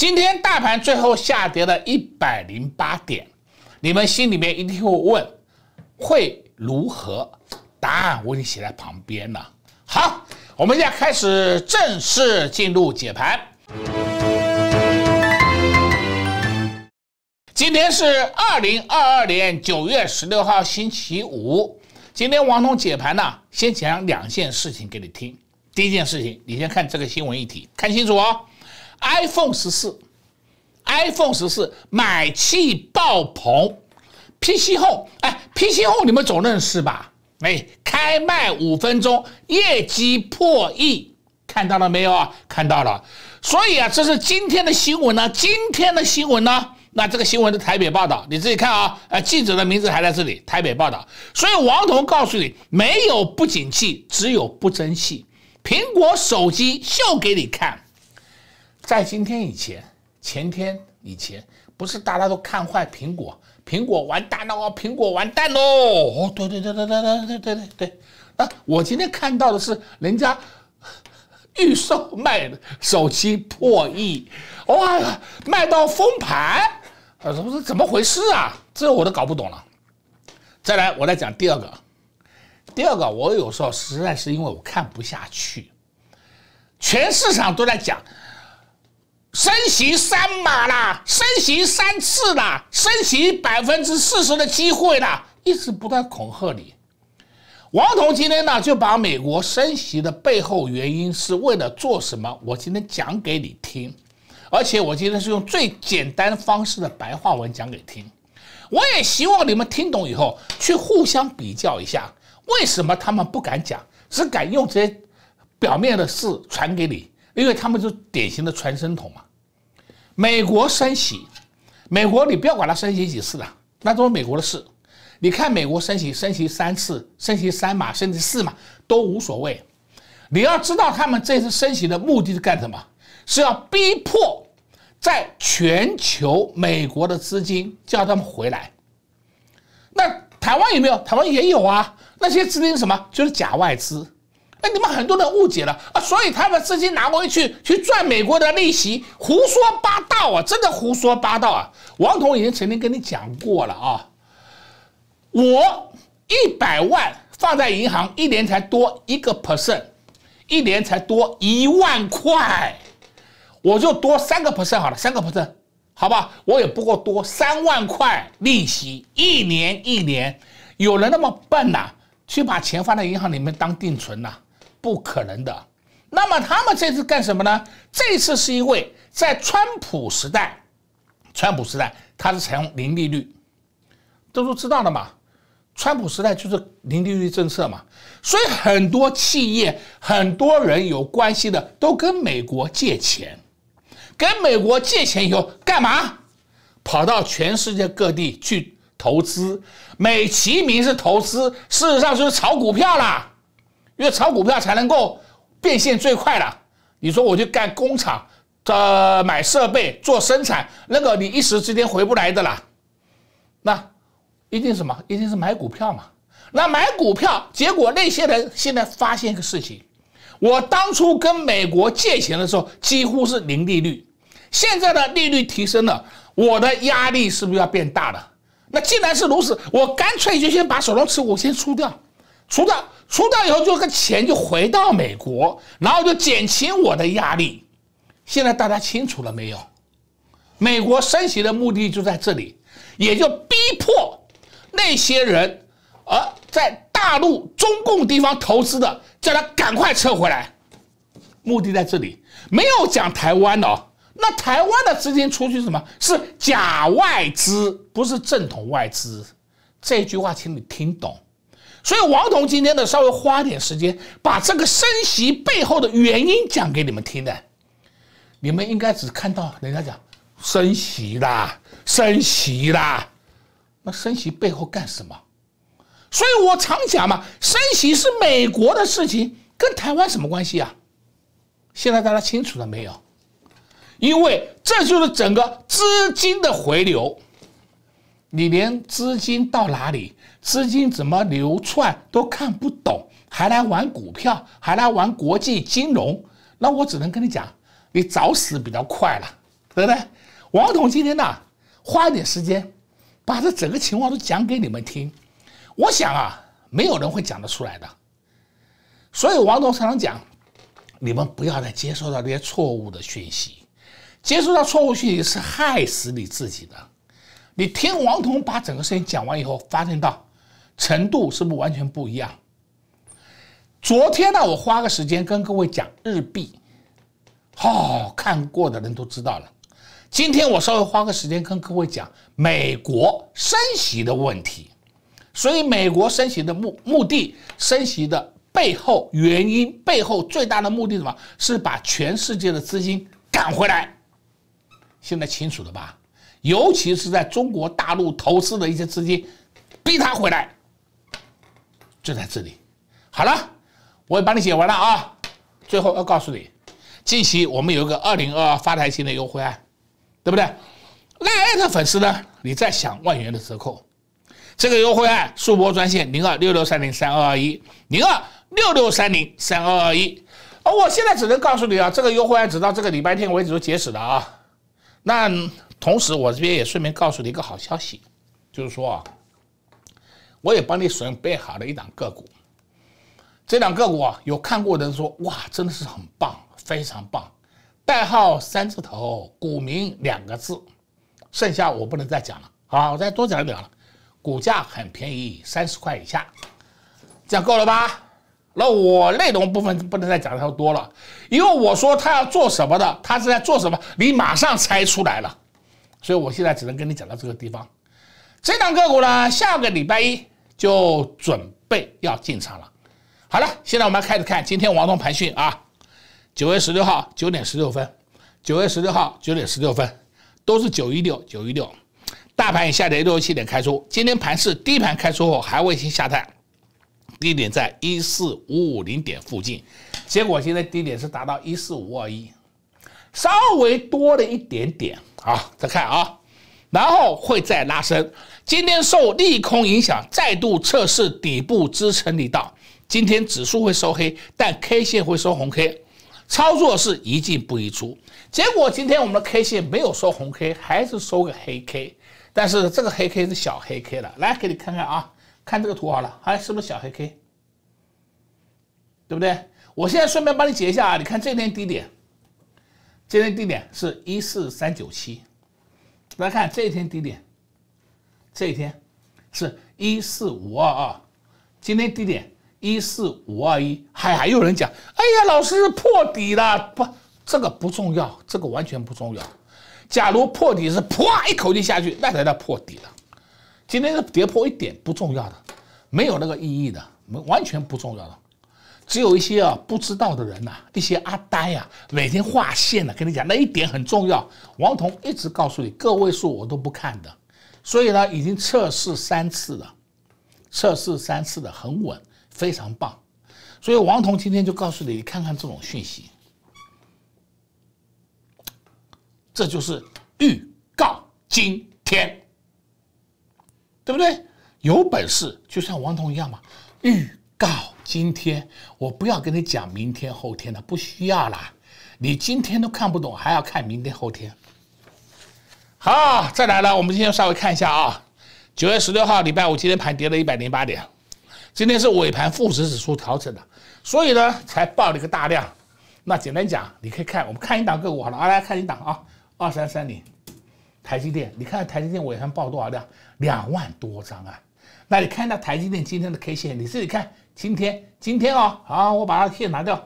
今天大盘最后下跌了108点，你们心里面一定会问，会如何？答案我已经写在旁边了。好，我们现在开始正式进入解盘。今天是2022年9月16号，星期五。今天王彤解盘呢，先讲两件事情给你听。第一件事情，你先看这个新闻议题，看清楚哦。iPhone 十四，iPhone 十四买气爆棚，P c 后哎，P c 后你们总认识吧？哎，开卖五分钟，业绩破亿，看到了没有？啊？看到了，所以啊，这是今天的新闻呢。今天的新闻呢，那这个新闻的台北报道，你自己看啊。呃，记者的名字还在这里，台北报道。所以王彤告诉你，没有不景气，只有不争气。苹果手机秀给你看。在今天以前、前天以前，不是大家都看坏苹果，苹果完蛋了哦，苹果完蛋喽！哦，对对对对对对对对对，那我今天看到的是人家预售卖的手机破亿，哇卖到封盘，我是怎么回事啊？这我都搞不懂了。再来，我来讲第二个，第二个我有时候实在是因为我看不下去，全市场都在讲。升息三码啦，升息三次啦，升息百分之四十的机会啦，一直不断恐吓你。王彤今天呢，就把美国升息的背后原因是为了做什么，我今天讲给你听，而且我今天是用最简单方式的白话文讲给听。我也希望你们听懂以后去互相比较一下，为什么他们不敢讲，只敢用这些表面的事传给你。因为他们是典型的传声筒嘛，美国升息，美国你不要管它升息几次了，那都是美国的事。你看美国升息，升息三次、升息三码、升息四码都无所谓。你要知道他们这次升息的目的是干什么？是要逼迫在全球美国的资金叫他们回来。那台湾有没有？台湾也有啊，那些资金什么？就是假外资。哎，你们很多人误解了啊，所以他们资金拿回去去赚美国的利息，胡说八道啊，真的胡说八道啊！王彤已经曾经跟你讲过了啊，我一百万放在银行，一年才多一个 percent，一年才多一万块，我就多三个 percent 好了，三个 percent，好吧，我也不过多三万块利息，一年一年，有人那么笨呐，去把钱放在银行里面当定存呐？不可能的。那么他们这次干什么呢？这次是因为在川普时代，川普时代它是采用零利率，都都知道的嘛。川普时代就是零利率政策嘛，所以很多企业、很多人有关系的都跟美国借钱，跟美国借钱以后干嘛？跑到全世界各地去投资，美其名是投资，事实上就是炒股票啦。因为炒股票才能够变现最快了。你说我去干工厂，呃，买设备做生产，那个你一时之间回不来的啦。那一定什么？一定是买股票嘛。那买股票，结果那些人现在发现一个事情：我当初跟美国借钱的时候几乎是零利率，现在的利率提升了，我的压力是不是要变大了？那既然是如此，我干脆就先把手中持股先出掉。出道出道以后，这个钱就回到美国，然后就减轻我的压力。现在大家清楚了没有？美国升息的目的就在这里，也就逼迫那些人，呃，在大陆中共地方投资的，叫他赶快撤回来。目的在这里，没有讲台湾的。那台湾的资金出去什么？是假外资，不是正统外资。这句话，请你听懂。所以王彤今天呢，稍微花点时间，把这个升息背后的原因讲给你们听的。你们应该只看到人家讲升息啦，升息啦，那升息背后干什么？所以我常讲嘛，升息是美国的事情，跟台湾什么关系啊？现在大家清楚了没有？因为这就是整个资金的回流。你连资金到哪里、资金怎么流窜都看不懂，还来玩股票，还来玩国际金融，那我只能跟你讲，你找死比较快了，对不对？王总今天呢，花点时间把这整个情况都讲给你们听，我想啊，没有人会讲得出来的。所以王总常常讲，你们不要再接受到这些错误的讯息，接受到错误讯息是害死你自己的。你听王彤把整个事情讲完以后，发现到程度是不是完全不一样？昨天呢，我花个时间跟各位讲日币，哦，看过的人都知道了。今天我稍微花个时间跟各位讲美国升息的问题。所以，美国升息的目目的，升息的背后原因，背后最大的目的什么？是把全世界的资金赶回来。现在清楚了吧？尤其是在中国大陆投资的一些资金，逼他回来，就在这里。好了，我也帮你写完了啊。最后要告诉你，近期我们有一个二零二二发财新的优惠案，对不对？来，艾特粉丝呢，你再享万元的折扣。这个优惠案速播专线零二六六三零三二二一零二六六三零三二二一。而我现在只能告诉你啊，这个优惠案直到这个礼拜天为止截止了啊。那。同时，我这边也顺便告诉你一个好消息，就是说啊，我也帮你准备好了一档个股。这档个股啊，有看过的人说哇，真的是很棒，非常棒。代号三字头，股民两个字，剩下我不能再讲了。好，我再多讲一点了。股价很便宜，三十块以下。讲够了吧？那我内容部分不能再讲太多了，因为我说他要做什么的，他是在做什么，你马上猜出来了。所以，我现在只能跟你讲到这个地方。这档个股呢，下个礼拜一就准备要进场了。好了，现在我们开始看今天王东盘讯啊。九月十六号九点十六分，九月十六号九点十六分，都是九一六九一六。大盘以下跌六十七点开出，今天盘是低盘开出后还未先下探，低点在一四五五零点附近，结果现在低点是达到一四五二一。稍微多了一点点啊，再看啊，然后会再拉升。今天受利空影响，再度测试底部支撑力道。今天指数会收黑，但 K 线会收红 K。操作是一进不宜出。结果今天我们的 K 线没有收红 K，还是收个黑 K。但是这个黑 K 是小黑 K 了，来给你看看啊，看这个图好了，还是不是小黑 K？对不对？我现在顺便帮你解一下啊，你看这天低点。今天低点是一四三九七，来看这一天低点，这一天是一四五二二。今天低点一四五二一，还还有人讲，哎呀，老师破底了，不，这个不重要，这个完全不重要。假如破底是啪一口气下去，那才叫破底了。今天是跌破一点，不重要的，没有那个意义的，完全不重要的。只有一些啊不知道的人呐，一些阿呆呀，每天划线的，跟你讲那一点很重要。王彤一直告诉你，个位数我都不看的，所以呢，已经测试三次了，测试三次的很稳，非常棒。所以王彤今天就告诉你，看看这种讯息，这就是预告今天，对不对？有本事就像王彤一样嘛，预。告今天我不要跟你讲明天后天了，不需要啦。你今天都看不懂，还要看明天后天。好，再来了，我们今天稍微看一下啊。九月十六号，礼拜五，今天盘跌了一百零八点。今天是尾盘，负值指数调整的，所以呢才报了一个大量。那简单讲，你可以看我们看一档个股好了啊，来看一档啊，二三三零，台积电。你看台积电尾盘报多少量？两万多张啊。那你看到台积电今天的 K 线，你自己看。今天，今天哦，好，我把它线拿掉。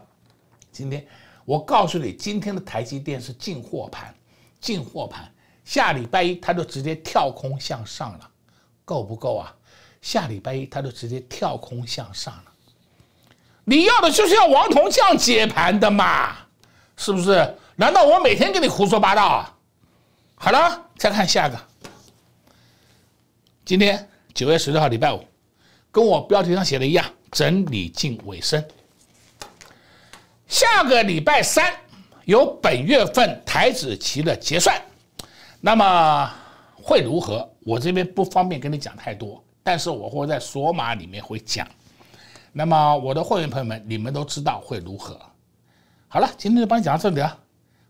今天，我告诉你，今天的台积电是进货盘，进货盘。下礼拜一它就直接跳空向上了，够不够啊？下礼拜一它就直接跳空向上了。你要的就是要王铜这样接盘的嘛？是不是？难道我每天跟你胡说八道？啊？好了，再看下一个。今天九月十六号，礼拜五，跟我标题上写的一样。整理近尾声，下个礼拜三有本月份台子期的结算，那么会如何？我这边不方便跟你讲太多，但是我会在索马里面会讲。那么我的会员朋友们，你们都知道会如何。好了，今天就帮你讲到这里，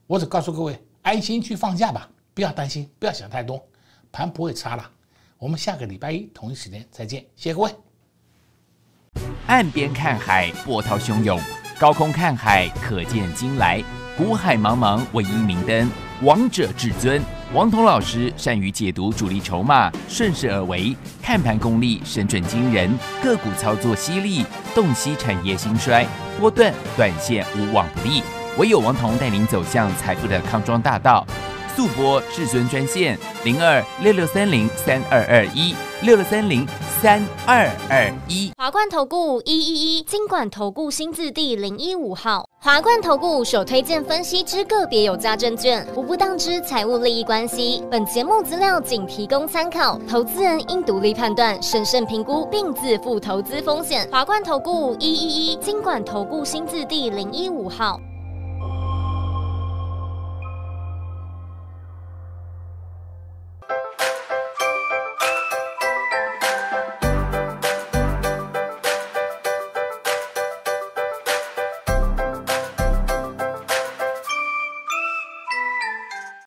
我只告诉各位，安心去放假吧，不要担心，不要想太多，盘不会差了。我们下个礼拜一同一时间再见，谢谢各位。岸边看海，波涛汹涌；高空看海，可见金来。古海茫茫，唯一明灯。王者至尊，王彤老师善于解读主力筹码，顺势而为，看盘功力神准惊人，个股操作犀利，洞悉产业兴衰，波段短线无往不利。唯有王彤带领走向财富的康庄大道。速播至尊专线零二六六三零三二二一六六三零三二二一华冠投顾一一一经管投顾新字第零一五号华冠投顾所推荐分析之个别有价证券无不当之财务利益关系，本节目资料仅提供参考，投资人应独立判断、审慎评估并自负投资风险。华冠投顾一一一经管投顾新字第零一五号。